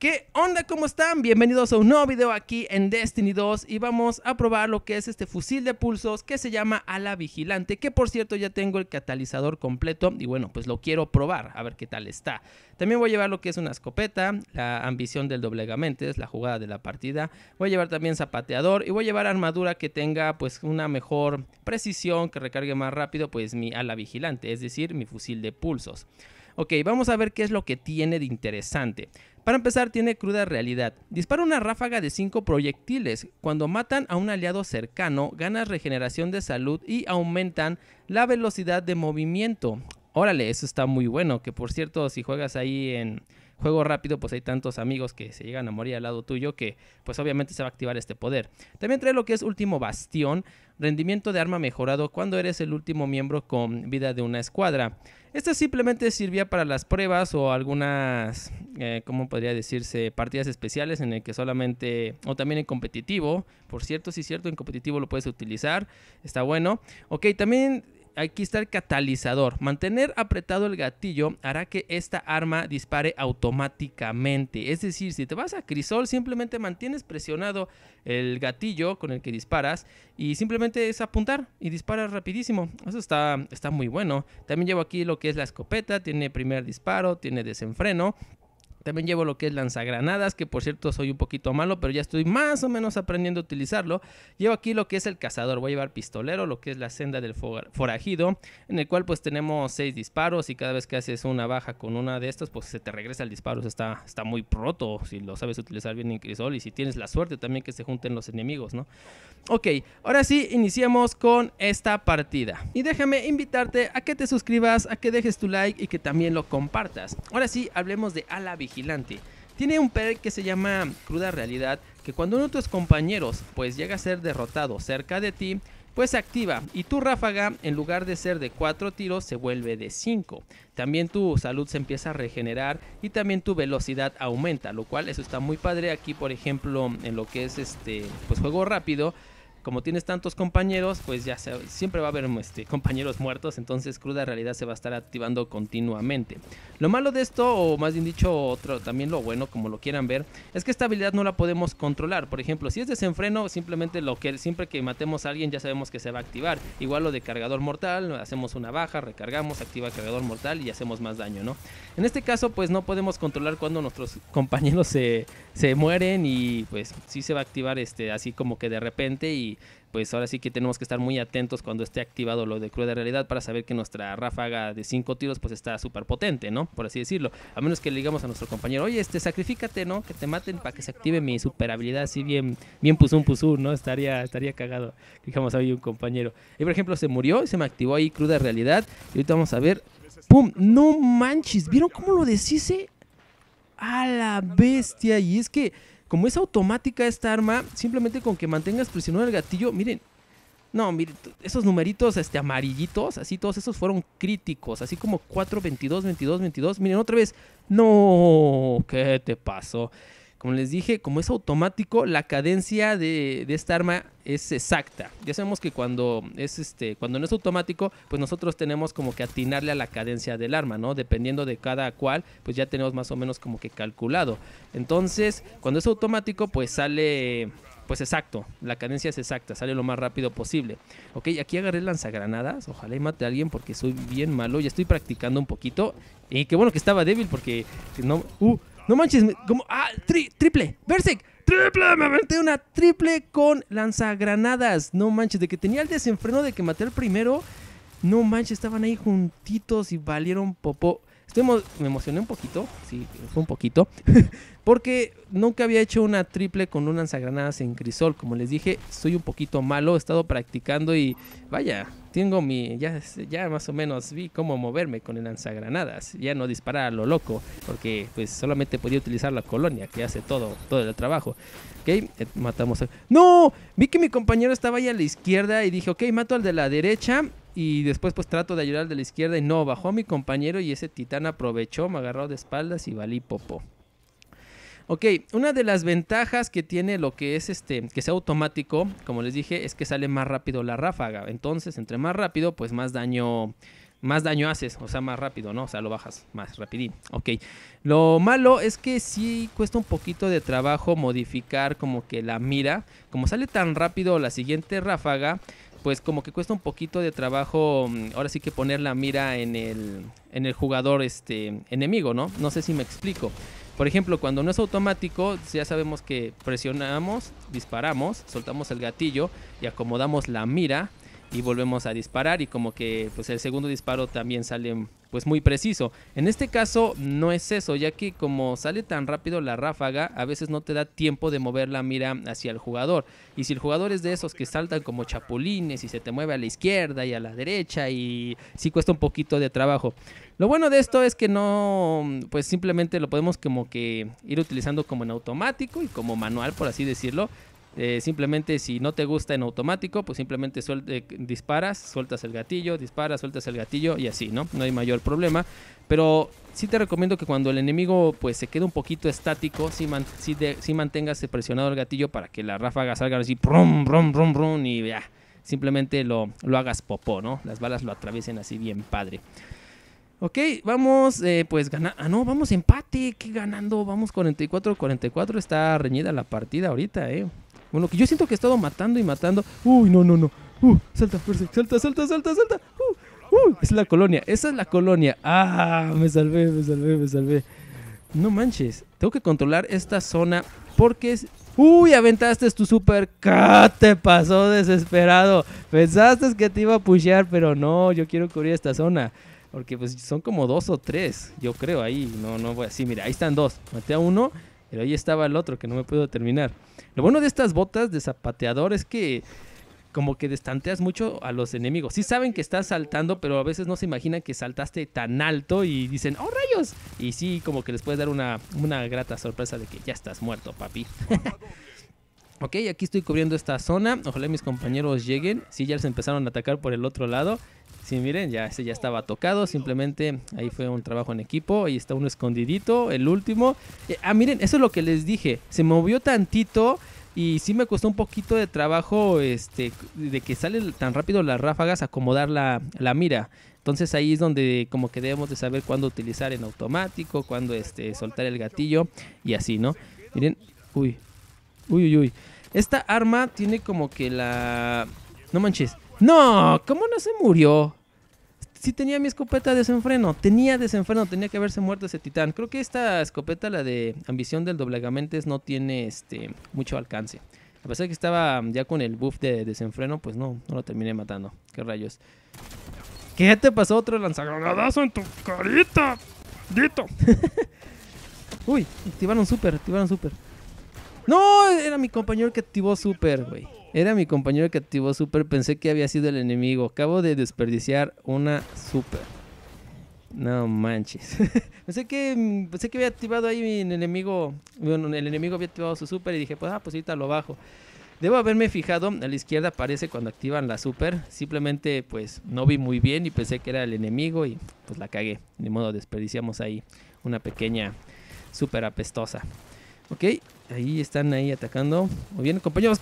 ¿Qué onda? ¿Cómo están? Bienvenidos a un nuevo video aquí en Destiny 2 y vamos a probar lo que es este fusil de pulsos que se llama ala vigilante, que por cierto ya tengo el catalizador completo y bueno, pues lo quiero probar, a ver qué tal está. También voy a llevar lo que es una escopeta, la ambición del es la jugada de la partida. Voy a llevar también zapateador y voy a llevar armadura que tenga pues una mejor precisión, que recargue más rápido pues mi ala vigilante, es decir, mi fusil de pulsos. Ok, vamos a ver qué es lo que tiene de interesante. Para empezar, tiene cruda realidad. Dispara una ráfaga de 5 proyectiles. Cuando matan a un aliado cercano, ganas regeneración de salud y aumentan la velocidad de movimiento. Órale, eso está muy bueno, que por cierto, si juegas ahí en juego rápido, pues hay tantos amigos que se llegan a morir al lado tuyo que pues obviamente se va a activar este poder. También trae lo que es último bastión, rendimiento de arma mejorado cuando eres el último miembro con vida de una escuadra. Esta simplemente servía para las pruebas o algunas, eh, ¿cómo podría decirse? Partidas especiales en el que solamente, o también en competitivo, por cierto, sí es cierto, en competitivo lo puedes utilizar, está bueno. Ok, también aquí está el catalizador. Mantener apretado el gatillo hará que esta arma dispare automáticamente. Es decir, si te vas a crisol, simplemente mantienes presionado el gatillo con el que disparas y simplemente es apuntar y disparas rapidísimo. Eso está, está muy bueno. También llevo aquí lo que es la escopeta, tiene primer disparo, tiene desenfreno. También llevo lo que es lanzagranadas, que por cierto soy un poquito malo, pero ya estoy más o menos aprendiendo a utilizarlo. Llevo aquí lo que es el cazador, voy a llevar pistolero, lo que es la senda del forajido, en el cual pues tenemos seis disparos y cada vez que haces una baja con una de estas, pues se te regresa el disparo, o está, está muy pronto si lo sabes utilizar bien en crisol y si tienes la suerte también que se junten los enemigos, ¿no? Ok, ahora sí, iniciemos con esta partida. Y déjame invitarte a que te suscribas, a que dejes tu like y que también lo compartas. Ahora sí, hablemos de Ala vigilante. Tiene un perk que se llama cruda realidad, que cuando uno de tus compañeros pues llega a ser derrotado cerca de ti, pues se activa y tu ráfaga en lugar de ser de 4 tiros se vuelve de 5. También tu salud se empieza a regenerar y también tu velocidad aumenta, lo cual eso está muy padre aquí por ejemplo en lo que es este pues juego rápido como tienes tantos compañeros, pues ya siempre va a haber este, compañeros muertos, entonces cruda realidad se va a estar activando continuamente. Lo malo de esto, o más bien dicho, otro, también lo bueno, como lo quieran ver, es que esta habilidad no la podemos controlar. Por ejemplo, si es desenfreno, simplemente lo que siempre que matemos a alguien ya sabemos que se va a activar. Igual lo de cargador mortal, hacemos una baja, recargamos, activa cargador mortal y hacemos más daño, ¿no? En este caso, pues no podemos controlar cuando nuestros compañeros se, mueren y pues sí se va a activar este así como que de repente y pues ahora sí que tenemos que estar muy atentos cuando esté activado lo de cruda realidad para saber que nuestra ráfaga de cinco tiros pues está súper potente, ¿no? Por así decirlo. A menos que le digamos a nuestro compañero, oye, este, sacrificate, ¿no? Que te maten para que se active mi super habilidad así bien, bien pusum pusum, ¿no? Estaría, estaría cagado. Digamos, ahí un compañero. Y por ejemplo, se murió, y se me activó ahí cruda realidad. Y ahorita vamos a ver. ¡Pum! ¡No manches! ¿Vieron cómo lo deshice? A la bestia. Y es que como es automática esta arma, simplemente con que mantengas presionado el gatillo, miren, no, miren, esos numeritos este, amarillitos, así todos esos fueron críticos, así como 4, 22, 22, 22. Miren, otra vez, no, ¿qué te pasó? Como les dije, como es automático, la cadencia de, esta arma es exacta. Ya sabemos que cuando es este, cuando no es automático, pues nosotros tenemos como que atinarle a la cadencia del arma, ¿no? Dependiendo de cada cual, pues ya tenemos más o menos como que calculado. Entonces, cuando es automático, pues sale pues exacto, la cadencia es exacta, sale lo más rápido posible. Ok, aquí agarré lanzagranadas, ojalá y mate a alguien porque soy bien malo, ya estoy practicando un poquito. Y qué bueno que estaba débil porque no... Uh, no manches, como. ¡Ah! ¡Triple! ¡Berserk! ¡Triple! Me aventé una triple con lanzagranadas. No manches, de que tenía el desenfreno de que maté al primero. No manches, estaban ahí juntitos y valieron popó me emocioné un poquito, sí, fue un poquito, porque nunca había hecho una triple con un lanzagranadas en crisol. Como les dije, soy un poquito malo, he estado practicando y vaya, tengo mi. Ya, ya más o menos vi cómo moverme con el lanzagranadas, ya no disparar a lo loco, porque pues solamente podía utilizar la colonia que hace todo, todo el trabajo. Ok, eh, matamos ¡No! Vi que mi compañero estaba ahí a la izquierda y dije, ok, mato al de la derecha y después pues trato de ayudar de la izquierda y no, bajó a mi compañero y ese titán aprovechó, me agarró de espaldas y valí popo Ok, una de las ventajas que tiene lo que es este, que sea automático, como les dije, es que sale más rápido la ráfaga. Entonces, entre más rápido, pues más daño, más daño haces, o sea, más rápido, ¿no? O sea, lo bajas más rapidín. Ok, lo malo es que sí cuesta un poquito de trabajo modificar como que la mira. Como sale tan rápido la siguiente ráfaga, pues como que cuesta un poquito de trabajo mm, ahora sí que poner la mira en el, en el jugador este, enemigo, ¿no? No sé si me explico. Por ejemplo, cuando no es automático, ya sabemos que presionamos, disparamos, soltamos el gatillo y acomodamos la mira y volvemos a disparar y como que pues el segundo disparo también sale pues muy preciso. En este caso no es eso, ya que como sale tan rápido la ráfaga, a veces no te da tiempo de mover la mira hacia el jugador. Y si el jugador es de esos que saltan como chapulines y se te mueve a la izquierda y a la derecha y sí cuesta un poquito de trabajo. Lo bueno de esto es que no, pues simplemente lo podemos como que ir utilizando como en automático y como manual, por así decirlo, eh, simplemente si no te gusta en automático, pues simplemente eh, disparas, sueltas el gatillo, disparas, sueltas el gatillo y así, ¿no? No hay mayor problema. Pero sí te recomiendo que cuando el enemigo pues se quede un poquito estático, Si mantengas presionado el gatillo para que la ráfaga salga así, brum, brum, brum, brum y ya. Simplemente lo, lo hagas popó, ¿no? Las balas lo atraviesen así bien padre. Ok, vamos, eh, pues ganar. Ah, no, vamos empate. Que ganando? Vamos 44-44. Está reñida la partida ahorita, eh. Bueno, que yo siento que he estado matando y matando. Uy, no, no, no. Uh, salta, fuerza, salta, salta, salta, salta. Uh, uh es la colonia, esa es la colonia. Ah, me salvé, me salvé, me salvé. No manches, tengo que controlar esta zona porque es... Uy, aventaste tu super ¿Qué te pasó desesperado. Pensaste que te iba a pushear, pero no, yo quiero cubrir esta zona. Porque pues son como dos o tres, yo creo ahí. No, no voy así. Mira, ahí están dos. Maté a uno pero ahí estaba el otro que no me puedo terminar. Lo bueno de estas botas de zapateador es que como que destanteas mucho a los enemigos. Sí saben que estás saltando, pero a veces no se imaginan que saltaste tan alto y dicen, ¡oh rayos! Y sí, como que les puedes dar una, una grata sorpresa de que ya estás muerto, papi. Ok, aquí estoy cubriendo esta zona. Ojalá mis compañeros lleguen. sí, ya se empezaron a atacar por el otro lado. sí, miren, ya ese ya estaba tocado. Simplemente ahí fue un trabajo en equipo. Ahí está uno escondidito, el último. Eh, ah, miren, eso es lo que les dije. Se movió tantito. Y sí me costó un poquito de trabajo este, de que salen tan rápido las ráfagas acomodar la, la mira. Entonces ahí es donde como que debemos de saber cuándo utilizar en automático, cuándo este, soltar el gatillo y así, ¿no? Miren, uy, Uy, uy, uy. Esta arma tiene como que la... No manches. No, ¿cómo no se murió? Si tenía mi escopeta de desenfreno. Tenía desenfreno, tenía que haberse muerto ese titán. Creo que esta escopeta, la de ambición del doblegamentes, no tiene este, mucho alcance. A pesar de que estaba ya con el buff de desenfreno, pues no, no lo terminé matando. ¿Qué rayos? ¿Qué te pasó otro lanzagranadaso en tu carita? Dito. Uy, activaron super, activaron super. No, era mi compañero que activó Super, güey. Era mi compañero que activó Super. Pensé que había sido el enemigo. Acabo de desperdiciar una Super. No manches. pensé, que, que había activado ahí mi enemigo. Bueno, el enemigo había activado su Super y dije, pues, ah, pues ahorita lo bajo. Debo haberme fijado, a la izquierda aparece cuando activan la super. Simplemente pues no vi muy bien y pensé que era el enemigo y pues la cagué. De modo, desperdiciamos ahí una pequeña super apestosa. Ok, ahí están ahí atacando. Muy bien, compañeros,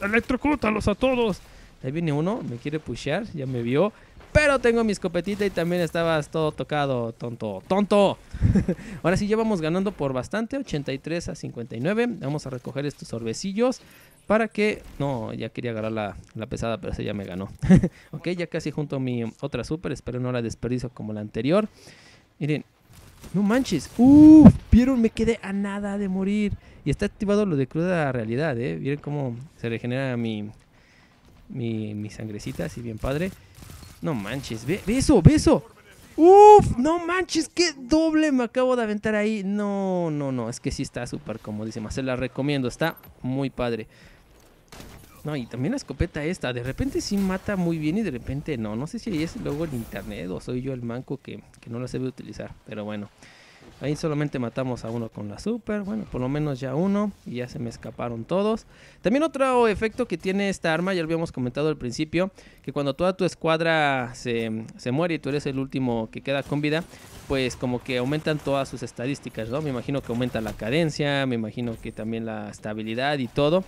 electrocútalos a todos. Ahí viene uno, me quiere pushear, ya me vio. Pero tengo mi escopetita y también estabas todo tocado, tonto, tonto. Ahora sí, ya vamos ganando por bastante, 83 a 59. Vamos a recoger estos orbecillos para que... No, ya quería agarrar la, la pesada, pero esa ya me ganó. ok, ya casi junto a mi otra super, espero no la desperdicio como la anterior. Miren, no manches. uff, vieron, me quedé a nada de morir. Y está activado lo de cruda realidad, ¿eh? Miren cómo se regenera mi, mi, mi sangrecita, así bien padre. No manches, ve, beso, eso, ve no manches, qué doble me acabo de aventar ahí. No, no, no, es que sí está súper, como dice más. Se la recomiendo, está muy padre. No, y también la escopeta esta, de repente sí mata muy bien y de repente no. No sé si ahí es luego el internet o soy yo el manco que, no la sé utilizar, pero bueno. Ahí solamente matamos a uno con la super. Bueno, por lo menos ya uno. Y ya se me escaparon todos. También otro efecto que tiene esta arma, ya lo habíamos comentado al principio, que cuando toda tu escuadra se, muere y tú eres el último que queda con vida, pues como que aumentan todas sus estadísticas, ¿no? Me imagino que aumenta la cadencia, me imagino que también la estabilidad y todo.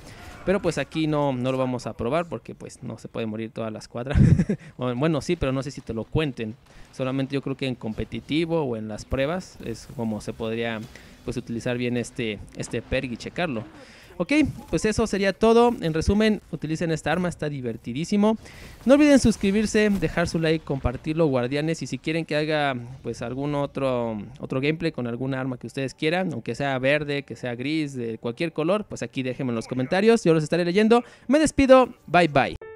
Pero pues aquí no, no lo vamos a probar porque pues no se puede morir toda la escuadra. bueno, sí, pero no sé si te lo cuenten. Solamente yo creo que en competitivo o en las pruebas es como se podría pues utilizar bien este, este perg y checarlo. Ok, pues eso sería todo. En resumen, utilicen esta arma, está divertidísimo. No olviden suscribirse, dejar su like, compartirlo, guardianes. Y si quieren que haga pues algún otro, otro gameplay con alguna arma que ustedes quieran, aunque sea verde, que sea gris, de cualquier color, pues aquí déjenme en los comentarios. Yo los estaré leyendo. Me despido, bye bye.